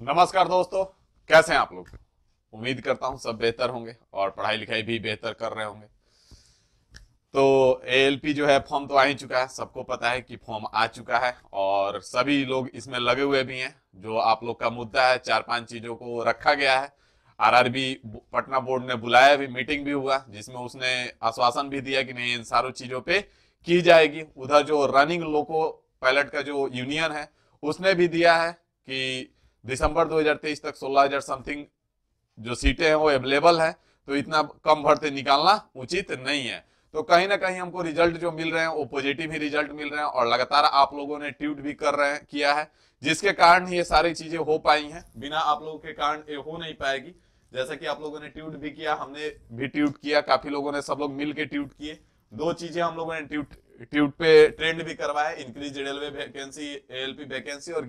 हम्म। नमस्कार दोस्तों कैसे हैं आप लोग उम्मीद करता हूं सब बेहतर होंगे और पढ़ाई लिखाई भी बेहतर कर रहे होंगे तो एएलपी जो है फॉर्म तो आ ही चुका है सबको पता है कि फॉर्म आ चुका है और सभी लोग इसमें लगे हुए भी हैं जो आप लोग का मुद्दा है चार पांच चीजों को रखा गया है आरआरबी पटना बोर्ड ने बुलाया भी मीटिंग भी हुआ जिसमें उसने आश्वासन भी दिया कि नहीं इन सारों चीजों पे की जाएगी उधर जो रनिंग लोको पायलट का जो यूनियन है उसने भी दिया है कि दिसंबर 2023 तक 16000 समथिंग जो सीटें हैं वो अवेलेबल हैं तो इतना कम भरते निकालना उचित नहीं है तो कहीं ना कहीं हमको रिजल्ट जो मिल रहे हैं वो पॉजिटिव ही रिजल्ट मिल रहे हैं और लगातार आप लोगों ने ट्यूट भी कर रहे हैं किया है जिसके कारण ये सारी चीजें हो पाई हैं बिना आप लोगों के कारण ये हो नहीं पाएगी जैसा कि आप लोगों ने ट्यूट भी किया हमने भी ट्यूट किया काफी लोगों ने सब लोग मिल के ट्यूट किए दो चीजें हम लोगों ने ट्यूट ट्यूट पे ट्रेंड भी करवाया increase railway vacancy ALP vacancy और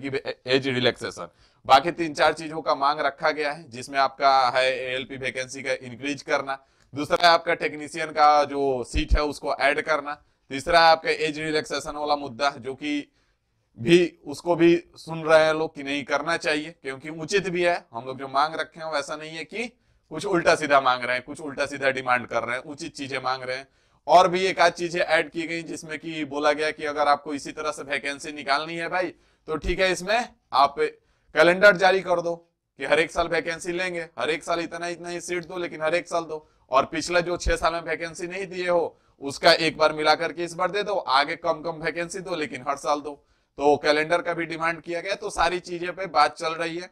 एज रिलैक्सेशन बाकी तीन चार चीजों का मांग रखा गया है जिसमें आपका है एएलपी वैकेंसी का इंक्रीज करना दूसरा है आपका टेक्नीशियन का जो सीट है उसको ऐड करना तीसरा है आपका एज रिलैक्सेशन वाला मुद्दा जो कि भी उसको भी सुन रहे हैं लोग कि नहीं करना चाहिए क्योंकि उचित भी है हम लोग जो मांग रखे हैं वैसा नहीं है कि कुछ उल्टा सीधा मांग रहे हैं कुछ उल्टा सीधा डिमांड कर रहे हैं उचित चीजें मांग रहे हैं और भी एक आध चीजें ऐड की गई जिसमें कि बोला गया कि अगर आपको इसी तरह से वैकेंसी निकालनी है भाई तो ठीक है इसमें आप कैलेंडर जारी कर दो कि हर एक साल वैकेंसी लेंगे हर एक साल इतना इतना ही सीट दो लेकिन हर एक साल दो और पिछले जो छह साल में वैकेंसी नहीं दिए हो उसका एक बार मिला करके इस बार दे दो आगे कम कम वैकेंसी दो लेकिन हर साल दो तो कैलेंडर का भी डिमांड किया गया तो सारी चीजें पे बात चल रही है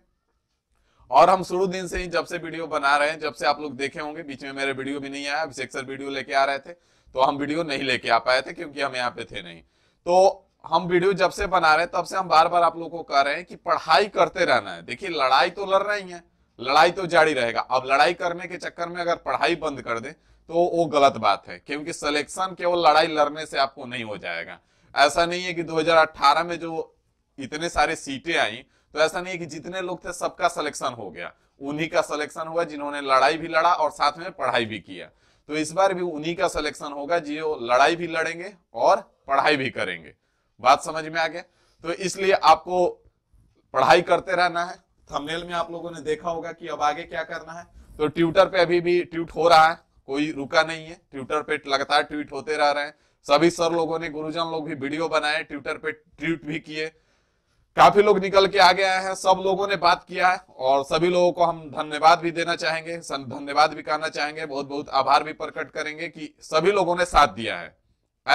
और हम शुरू दिन से ही जब से वीडियो बना रहे हैं जब से आप लोग देखे होंगे बीच में मेरे वीडियो भी नहीं आया अभिषेक सर वीडियो लेके आ रहे थे तो हम वीडियो नहीं लेके आ पाए थे क्योंकि हम यहाँ पे थे नहीं तो हम वीडियो जब से बना रहे हैं तब से हम बार बार आप लोगों को कह रहे हैं कि पढ़ाई करते रहना है देखिए लड़ाई तो लड़ रही है लड़ाई तो जारी रहेगा अब लड़ाई करने के चक्कर में अगर पढ़ाई बंद कर दे तो वो गलत बात है क्योंकि सिलेक्शन केवल लड़ाई लड़ने से आपको नहीं हो जाएगा ऐसा नहीं है कि 2018 में जो इतने सारे सीटें आई तो ऐसा नहीं है कि जितने लोग थे सबका सिलेक्शन हो गया उन्हीं का सिलेक्शन हुआ जिन्होंने लड़ाई भी लड़ा और साथ में पढ़ाई भी किया तो इस बार भी उन्हीं का सिलेक्शन होगा जो लड़ाई भी लड़ेंगे और पढ़ाई भी करेंगे बात समझ में आ गया तो इसलिए आपको पढ़ाई करते रहना है थंबनेल में आप लोगों ने देखा होगा कि अब आगे क्या करना है तो ट्विटर पे अभी भी ट्वीट हो रहा है कोई रुका नहीं है ट्विटर पे लगातार ट्वीट होते रह रहे हैं सभी सर लोगों ने गुरुजन लोग भी वीडियो बनाए ट्विटर पे ट्वीट भी किए काफी लोग निकल के आ गया हैं सब लोगों ने बात किया है और सभी लोगों को हम धन्यवाद भी देना चाहेंगे धन्यवाद भी कहना चाहेंगे बहुत बहुत आभार भी प्रकट करेंगे कि सभी लोगों ने साथ दिया है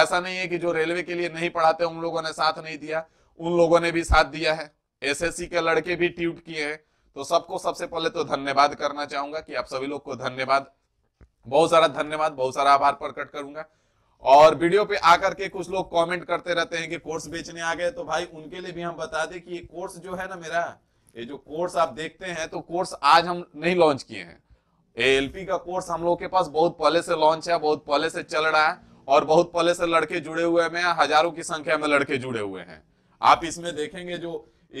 ऐसा नहीं है कि जो रेलवे के लिए नहीं पढ़ाते उन लोगों ने साथ नहीं दिया उन लोगों ने भी साथ दिया है एसएससी के लड़के भी ट्यूट किए हैं तो सबको सबसे पहले तो धन्यवाद करना चाहूंगा कि आप सभी लोग को धन्यवाद बहुत सारा धन्यवाद बहुत सारा आभार प्रकट करूंगा और वीडियो पे आकर के कुछ लोग कमेंट करते रहते हैं कि कोर्स बेचने आ गए तो भाई उनके लिए भी हम बता दें कि ये कोर्स जो है ना मेरा ये जो कोर्स आप देखते हैं तो कोर्स आज हम नहीं लॉन्च किए हैं एएलपी का कोर्स हम लोग के पास बहुत पहले से लॉन्च है बहुत पहले से चल रहा है और बहुत पहले से लड़के जुड़े हुए हैं हजारों की संख्या में लड़के जुड़े हुए हैं आप इसमें देखेंगे जो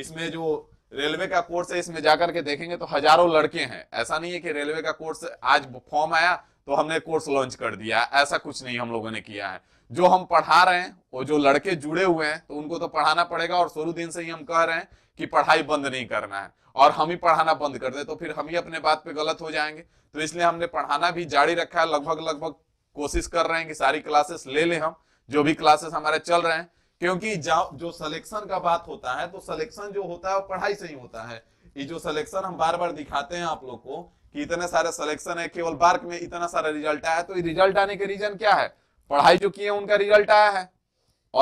इसमें जो रेलवे का कोर्स है इसमें जाकर के देखेंगे तो हजारों लड़के हैं ऐसा नहीं है कि रेलवे का कोर्स आज फॉर्म आया तो हमने कोर्स लॉन्च कर दिया ऐसा कुछ नहीं हम लोगों ने किया है जो हम पढ़ा रहे हैं वो जो लड़के जुड़े हुए हैं तो उनको तो पढ़ाना पड़ेगा और शुरू दिन से ही हम कह रहे हैं कि पढ़ाई बंद नहीं करना है और हम ही पढ़ाना बंद कर दे तो फिर हम ही अपने बात पे गलत हो जाएंगे तो इसलिए हमने पढ़ाना भी जारी रखा है लगभग लगभग कोशिश कर रहे हैं कि सारी क्लासेस ले लें हम जो भी क्लासेस हमारे चल रहे हैं क्योंकि जो सिलेक्शन का बात होता है तो सलेक्शन जो होता है वो पढ़ाई से ही होता है ये जो सलेक्शन हम बार बार दिखाते हैं आप लोग को कि इतने सारे सिलेक्शन है केवल बार्क में इतना सारा रिजल्ट आया तो रिजल्ट आने के रीजन क्या है पढ़ाई जो की है उनका रिजल्ट आया है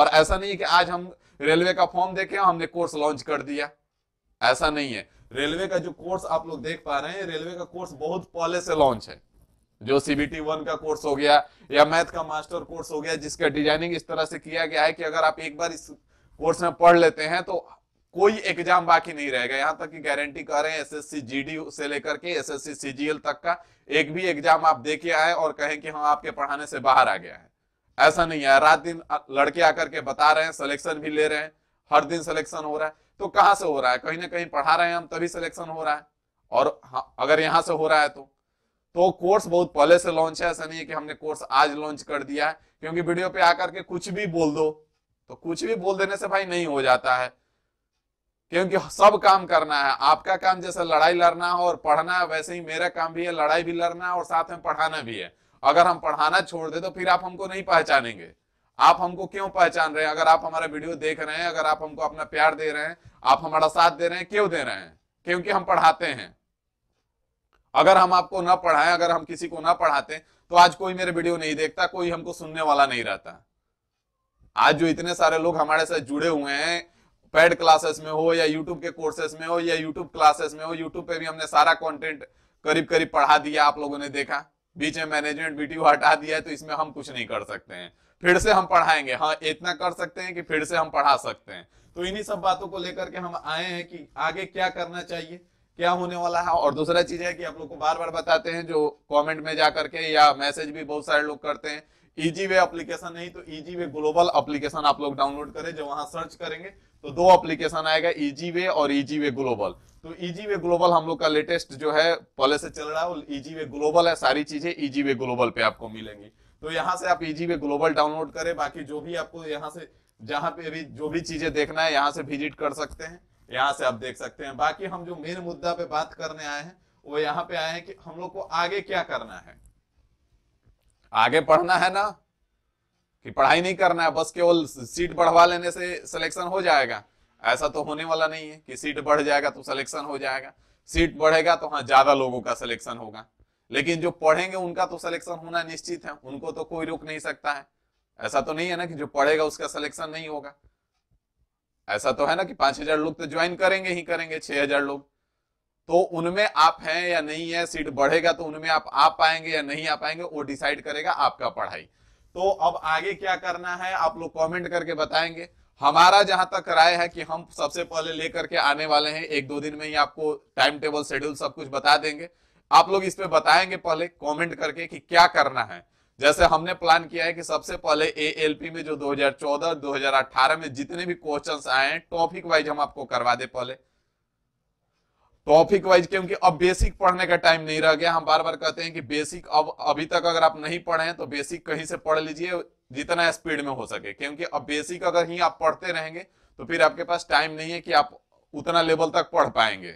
और ऐसा नहीं है कि आज हम रेलवे का फॉर्म देखे हमने कोर्स लॉन्च कर दिया ऐसा नहीं है रेलवे का जो कोर्स आप लोग देख पा रहे हैं रेलवे का कोर्स बहुत पहले से लॉन्च है जो सीबीटी वन का कोर्स हो गया या मैथ का मास्टर कोर्स हो गया जिसका डिजाइनिंग इस तरह से किया गया है कि अगर आप एक बार इस कोर्स में पढ़ लेते हैं तो कोई एग्जाम बाकी नहीं रहेगा यहां तक कि गारंटी कर रहे हैं एसएससी जीडी से लेकर के एसएससी सीजीएल तक का एक भी एग्जाम आप देके आए और कहें कि हम हाँ, आपके पढ़ाने से बाहर आ गया है ऐसा नहीं है रात दिन लड़के आकर के बता रहे हैं सिलेक्शन भी ले रहे हैं हर दिन सिलेक्शन हो रहा है तो कहां से हो रहा है कहीं ना कहीं पढ़ा रहे हैं हम तभी सिलेक्शन हो रहा है और हाँ, अगर यहां से हो रहा है तो तो कोर्स बहुत पहले से लॉन्च है ऐसा नहीं है कि हमने कोर्स आज लॉन्च कर दिया है क्योंकि वीडियो पे आकर के कुछ भी बोल दो तो कुछ भी बोल देने से भाई नहीं हो जाता है क्योंकि सब काम करना है आपका काम जैसे लड़ाई लड़ना हो और पढ़ना है वैसे ही मेरा काम भी है लड़ाई भी लड़ना है और साथ में पढ़ाना भी है अगर हम पढ़ाना छोड़ दे तो फिर आप हमको नहीं पहचानेंगे आप हमको क्यों पहचान रहे हैं अगर आप हमारा वीडियो देख रहे हैं अगर आप हमको अपना प्यार दे रहे हैं आप हमारा साथ दे रहे हैं क्यों दे रहे हैं क्योंकि हम पढ़ाते हैं अगर हम आपको ना पढ़ाए अगर हम किसी को ना पढ़ाते तो आज कोई मेरे वीडियो नहीं देखता कोई हमको सुनने वाला नहीं रहता आज जो इतने सारे लोग हमारे साथ जुड़े हुए हैं पेड क्लासेस में हो या यूट्यूब के कोर्सेस में हो या यूट्यूब क्लासेस में हो यूट्यूब पे भी हमने सारा कॉन्टेंट करीब करीब पढ़ा दिया आप लोगों ने देखा बीच में मैनेजमेंट वीडियो हटा दिया है तो इसमें हम कुछ नहीं कर सकते हैं फिर से हम पढ़ाएंगे हाँ इतना कर सकते हैं कि फिर से हम पढ़ा सकते हैं तो इन्हीं सब बातों को लेकर के हम आए हैं कि आगे क्या करना चाहिए क्या होने वाला है और दूसरा चीज है कि आप लोग को बार बार बताते हैं जो कमेंट में जाकर के या मैसेज भी बहुत सारे लोग करते हैं इजी वे एप्लीकेशन नहीं तो इजी वे ग्लोबल एप्लीकेशन आप लोग डाउनलोड करें जो वहां सर्च करेंगे तो दो एप्लीकेशन आएगा इजी e वे और इजी वे ग्लोबल तो इजी वे ग्लोबल हम लोग का लेटेस्ट जो है पहले से चल रहा है इजी वे ग्लोबल है सारी चीजें इजी वे ग्लोबल पे आपको मिलेंगी तो यहाँ से आप इजी वे ग्लोबल डाउनलोड करें बाकी जो भी आपको यहाँ से जहां पे भी जो भी चीजें देखना है यहाँ से विजिट कर सकते हैं यहाँ से आप देख सकते हैं बाकी हम जो मेन मुद्दा पे बात करने आए हैं वो यहाँ पे आए हैं कि हम लोग को आगे क्या करना है आगे पढ़ना है ना कि पढ़ाई नहीं करना है बस केवल सीट बढ़वा लेने से सिलेक्शन हो जाएगा ऐसा तो होने वाला नहीं है कि सीट बढ़ जाएगा तो सिलेक्शन हो जाएगा सीट बढ़ेगा तो हाँ ज्यादा लोगों का सिलेक्शन होगा लेकिन जो पढ़ेंगे उनका तो सिलेक्शन होना निश्चित है उनको तो कोई रोक नहीं सकता है ऐसा तो नहीं है ना कि जो पढ़ेगा उसका सिलेक्शन नहीं होगा ऐसा तो है ना कि पांच हजार लोग तो ज्वाइन करेंगे ही करेंगे छह हजार लोग तो उनमें आप हैं या नहीं है सीट बढ़ेगा तो उनमें आप आ पाएंगे या नहीं आ पाएंगे वो डिसाइड करेगा आपका पढ़ाई तो अब आगे क्या करना है आप लोग कमेंट करके बताएंगे हमारा जहां तक राय है कि हम सबसे पहले लेकर के आने वाले हैं एक दो दिन में ही आपको टाइम टेबल शेड्यूल सब कुछ बता देंगे आप लोग इस पे बताएंगे पहले कमेंट करके कि क्या करना है जैसे हमने प्लान किया है कि सबसे पहले एएलपी में जो 2014 2018 में जितने भी क्वेश्चंस आए हैं टॉपिक वाइज हम आपको करवा दे पहले टॉपिक वाइज क्योंकि अब बेसिक पढ़ने का टाइम नहीं रह गया हम बार बार कहते हैं कि बेसिक अब अभी तक अगर आप नहीं पढ़े हैं तो बेसिक कहीं से पढ़ लीजिए जितना स्पीड में हो सके क्योंकि अब बेसिक अगर ही आप पढ़ते रहेंगे तो फिर आपके पास टाइम नहीं है कि आप उतना लेवल तक पढ़ पाएंगे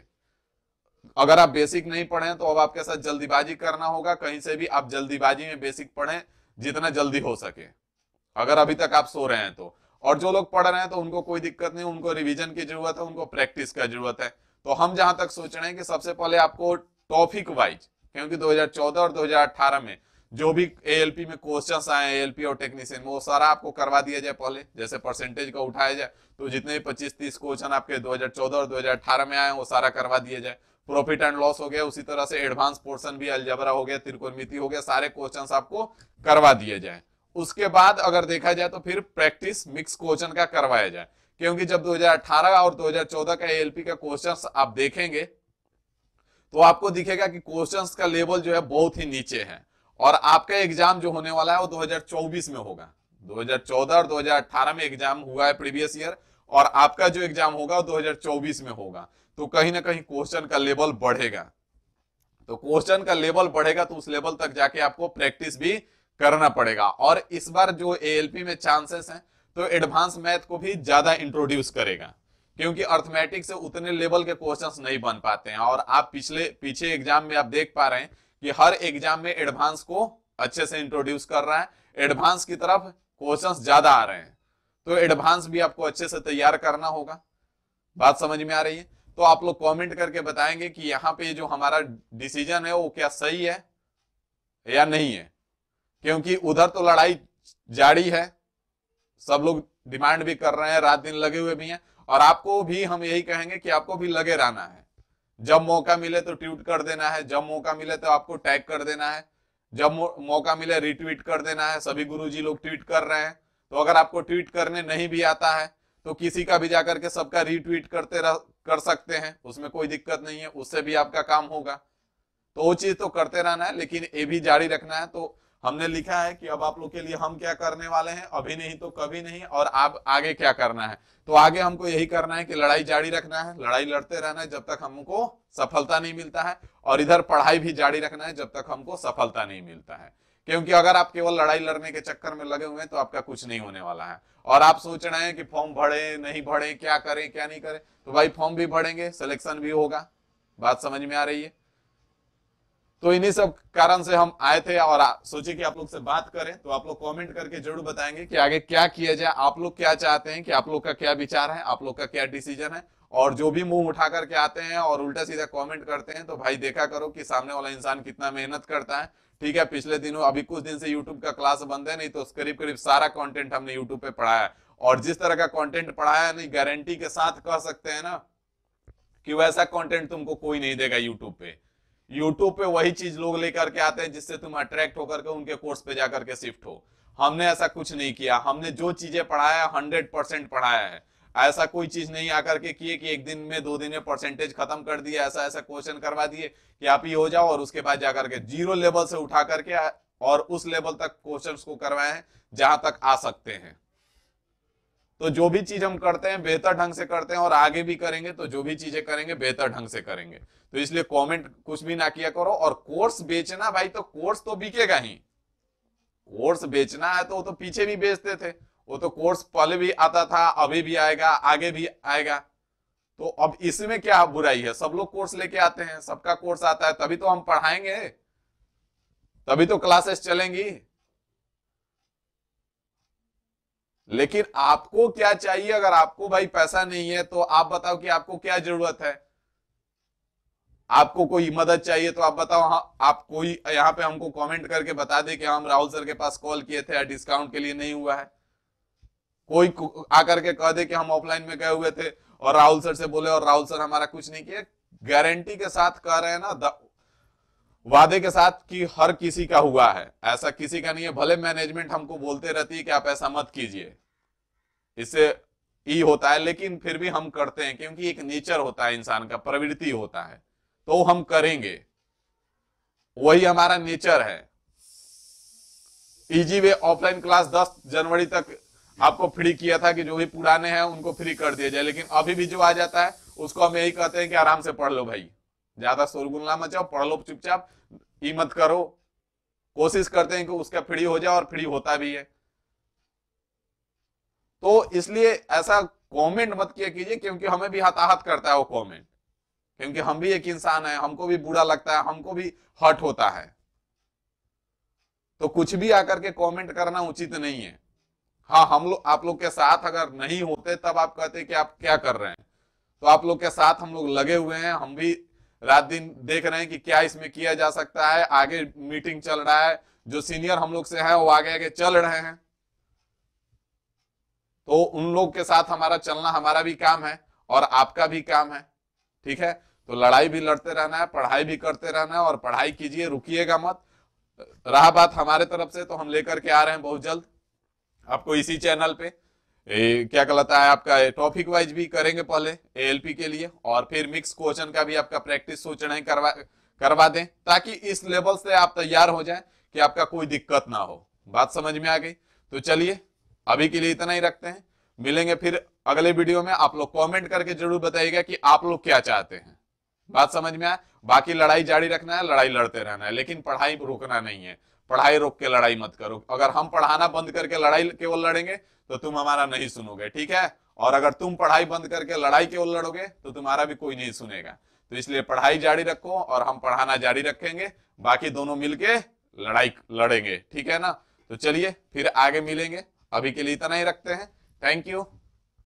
अगर आप बेसिक नहीं पढ़े तो अब आपके साथ जल्दीबाजी करना होगा कहीं से भी आप जल्दीबाजी में बेसिक पढ़े जितना जल्दी हो सके अगर अभी तक आप सो रहे हैं तो और जो लोग पढ़ रहे हैं तो उनको कोई दिक्कत नहीं उनको रिविजन की जरूरत है उनको प्रैक्टिस का जरूरत है तो हम जहां तक सोच रहे हैं कि सबसे पहले आपको टॉपिक वाइज क्योंकि 2014 और 2018 में जो भी एएलपी में क्वेश्चन आए एएलपी और टेक्नीशियन वो सारा आपको करवा दिया जाए पहले जैसे परसेंटेज का उठाया जाए तो जितने भी पच्चीस तीस क्वेश्चन आपके 2014 और 2018 में आए वो सारा करवा दिया जाए प्रॉफिट एंड लॉस हो गया उसी तरह से एडवांस पोर्शन भी अलजबरा हो गया त्रिकोणमिति हो गया सारे क्वेश्चन आपको करवा दिए जाए उसके बाद अगर देखा जाए तो फिर प्रैक्टिस मिक्स क्वेश्चन का करवाया जाए क्योंकि जब 2018 और 2014 का एएलपी का क्वेश्चंस आप देखेंगे तो आपको दिखेगा कि क्वेश्चंस का लेवल जो है बहुत ही नीचे है और आपका एग्जाम जो होने वाला है वो 2024 में होगा 2014 और 2018 में एग्जाम हुआ है प्रीवियस ईयर और आपका जो एग्जाम होगा वो 2024 में होगा तो कहीं ना कहीं क्वेश्चन का लेवल बढ़ेगा तो क्वेश्चन का लेवल बढ़ेगा तो उस लेवल तक जाके आपको प्रैक्टिस भी करना पड़ेगा और इस बार जो एएलपी में चांसेस हैं तो एडवांस मैथ को भी ज्यादा इंट्रोड्यूस करेगा क्योंकि अर्थमेटिक से उतने लेवल के क्वेश्चंस नहीं बन पाते हैं और आप पिछले पीछे एग्जाम में आप देख पा रहे हैं कि हर एग्जाम में एडवांस को अच्छे से इंट्रोड्यूस कर रहा है एडवांस की तरफ क्वेश्चंस ज्यादा आ रहे हैं तो एडवांस भी आपको अच्छे से तैयार करना होगा बात समझ में आ रही है तो आप लोग कॉमेंट करके बताएंगे कि यहाँ पे जो हमारा डिसीजन है वो क्या सही है या नहीं है क्योंकि उधर तो लड़ाई जारी है सब लोग डिमांड भी कर रहे हैं रात दिन लगे हुए भी हैं और आपको भी हम यही कहेंगे कि आपको भी लगे रहना है जब मौका मिले तो ट्वीट कर देना है जब मौका मिले तो आपको टैग कर देना है जब मौका मिले रिट्वीट कर देना है सभी गुरु लोग ट्वीट कर रहे हैं तो अगर आपको ट्वीट करने नहीं भी आता है तो किसी का भी जाकर के सबका रिट्वीट करते रह, कर सकते हैं उसमें कोई दिक्कत नहीं है उससे भी आपका काम होगा तो वो चीज तो करते रहना है लेकिन ये भी जारी रखना है तो हमने लिखा है कि अब आप लोग के लिए हम क्या करने वाले हैं अभी नहीं तो कभी नहीं और आप आगे क्या करना है तो आगे हमको यही करना है कि लड़ाई जारी रखना है लड़ाई लड़ते रहना है जब तक हमको सफलता नहीं मिलता है और इधर पढ़ाई भी जारी रखना है जब तक हमको सफलता नहीं मिलता है क्योंकि अगर आप केवल लड़ाई लड़ने के चक्कर में लगे हुए हैं तो आपका कुछ नहीं होने वाला है और आप सोच रहे हैं कि फॉर्म भरे नहीं भरे क्या करें क्या नहीं करें तो भाई फॉर्म भी भरेंगे सिलेक्शन भी होगा बात समझ में आ रही है तो इन्हीं सब कारण से हम आए थे और सोचे कि आप लोग से बात करें तो आप लोग कमेंट करके जरूर बताएंगे कि आगे क्या किया जाए आप लोग क्या चाहते हैं कि आप लोग का क्या विचार है आप लोग का क्या डिसीजन है और जो भी मुंह उठा करके आते हैं और उल्टा सीधा कमेंट करते हैं तो भाई देखा करो कि सामने वाला इंसान कितना मेहनत करता है ठीक है पिछले दिनों अभी कुछ दिन से यूट्यूब का क्लास बंद है नहीं तो करीब करीब सारा कॉन्टेंट हमने यूट्यूब पे पढ़ाया और जिस तरह का कंटेंट पढ़ाया नहीं गारंटी के साथ कह सकते हैं ना कि वैसा कंटेंट तुमको कोई नहीं देगा यूट्यूब पे यूट्यूब पे वही चीज लोग लेकर के आते हैं जिससे तुम अट्रैक्ट होकर के उनके कोर्स पे जाकर के शिफ्ट हो हमने ऐसा कुछ नहीं किया हमने जो चीजें पढ़ाया है हंड्रेड परसेंट पढ़ाया है ऐसा कोई चीज नहीं आकर के किए कि एक दिन में दो दिन में परसेंटेज खत्म कर दिया ऐसा ऐसा क्वेश्चन करवा दिए कि आप ही हो जाओ और उसके बाद जाकर के जीरो लेवल से उठा करके और उस लेवल तक क्वेश्चन को करवाए हैं जहां तक आ सकते हैं तो जो भी चीज हम करते हैं बेहतर ढंग से करते हैं और आगे भी करेंगे तो जो भी चीजें करेंगे बेहतर ढंग से करेंगे तो इसलिए कमेंट कुछ भी ना किया करो और कोर्स बेचना भाई तो कोर्स तो बिकेगा ही कोर्स बेचना है तो वो तो पीछे भी बेचते थे वो तो कोर्स पहले भी आता था अभी भी आएगा आगे भी आएगा तो अब इसमें क्या बुराई है सब लोग कोर्स लेके आते हैं सबका कोर्स आता है तभी तो हम पढ़ाएंगे तभी तो क्लासेस चलेंगी लेकिन आपको क्या चाहिए अगर आपको भाई पैसा नहीं है तो आप बताओ कि आपको क्या जरूरत है आपको कोई मदद चाहिए तो आप बताओ हाँ आप कोई यहाँ पे हमको कमेंट करके बता दे कि हाँ, हम राहुल सर के पास कॉल किए थे डिस्काउंट के लिए नहीं हुआ है कोई आकर के कह दे कि हम ऑफलाइन में गए हुए थे और राहुल सर से बोले और राहुल सर हमारा कुछ नहीं किया गारंटी के साथ कह रहे हैं ना वादे के साथ कि हर किसी का हुआ है ऐसा किसी का नहीं है भले मैनेजमेंट हमको बोलते रहती है कि आप ऐसा मत कीजिए इससे ई होता है लेकिन फिर भी हम करते हैं क्योंकि एक नेचर होता है इंसान का प्रवृत्ति होता है तो हम करेंगे वही हमारा नेचर है इजी वे ऑफलाइन क्लास 10 जनवरी तक आपको फ्री किया था कि जो भी पुराने हैं उनको फ्री कर दिया जाए लेकिन अभी भी जो आ जाता है उसको हम यही कहते हैं कि आराम से पढ़ लो भाई ज्यादा शोरगुल ना मचाओ पढ़ लो चुपचाप ही मत करो कोशिश करते हैं कि उसका फ्री हो जाए और फ्री होता भी है तो इसलिए ऐसा कमेंट मत किया कीजिए क्योंकि हमें भी हताहत करता है वो कमेंट क्योंकि हम भी एक इंसान है हमको भी बुरा लगता है हमको भी हर्ट होता है तो कुछ भी आकर के कमेंट करना उचित नहीं है हाँ हम लोग आप लोग के साथ अगर नहीं होते तब आप कहते कि आप क्या कर रहे हैं तो आप लोग के साथ हम लोग लगे हुए हैं हम भी रात दिन देख रहे हैं कि क्या इसमें किया जा सकता है आगे मीटिंग चल रहा है जो सीनियर हम लोग से है वो आगे आगे चल रहे हैं तो उन लोग के साथ हमारा चलना हमारा भी काम है और आपका भी काम है ठीक है तो लड़ाई भी लड़ते रहना है पढ़ाई भी करते रहना है और पढ़ाई कीजिए रुकिएगा मत रहा बात हमारे तरफ से तो हम लेकर के आ रहे हैं बहुत जल्द आपको इसी चैनल पे ए, क्या कहलाता है आपका टॉपिक वाइज भी करेंगे पहले एएलपी के लिए और फिर मिक्स क्वेश्चन का भी आपका प्रैक्टिस सोच रहे करवा करवा दें ताकि इस लेवल से आप तैयार हो जाए कि आपका कोई दिक्कत ना हो बात समझ में आ गई तो चलिए अभी के लिए इतना ही रखते हैं मिलेंगे फिर अगले वीडियो में आप लोग कमेंट करके जरूर बताइएगा कि आप लोग क्या चाहते हैं बात समझ में आए बाकी लड़ाई जारी रखना है लड़ाई लड़ते रहना है लेकिन पढ़ाई रोकना नहीं है पढ़ाई रोक के लड़ाई मत करो अगर हम पढ़ाना बंद करके लड़ाई केवल लड़ेंगे तो तुम हमारा नहीं सुनोगे ठीक है और अगर तुम पढ़ाई बंद करके लड़ाई ओर लड़ोगे तो तुम्हारा भी कोई नहीं सुनेगा तो इसलिए पढ़ाई जारी रखो और हम पढ़ाना जारी रखेंगे बाकी दोनों मिलके लड़ाई लड़ेंगे ठीक है ना तो चलिए फिर आगे मिलेंगे अभी के लिए इतना ही रखते हैं थैंक यू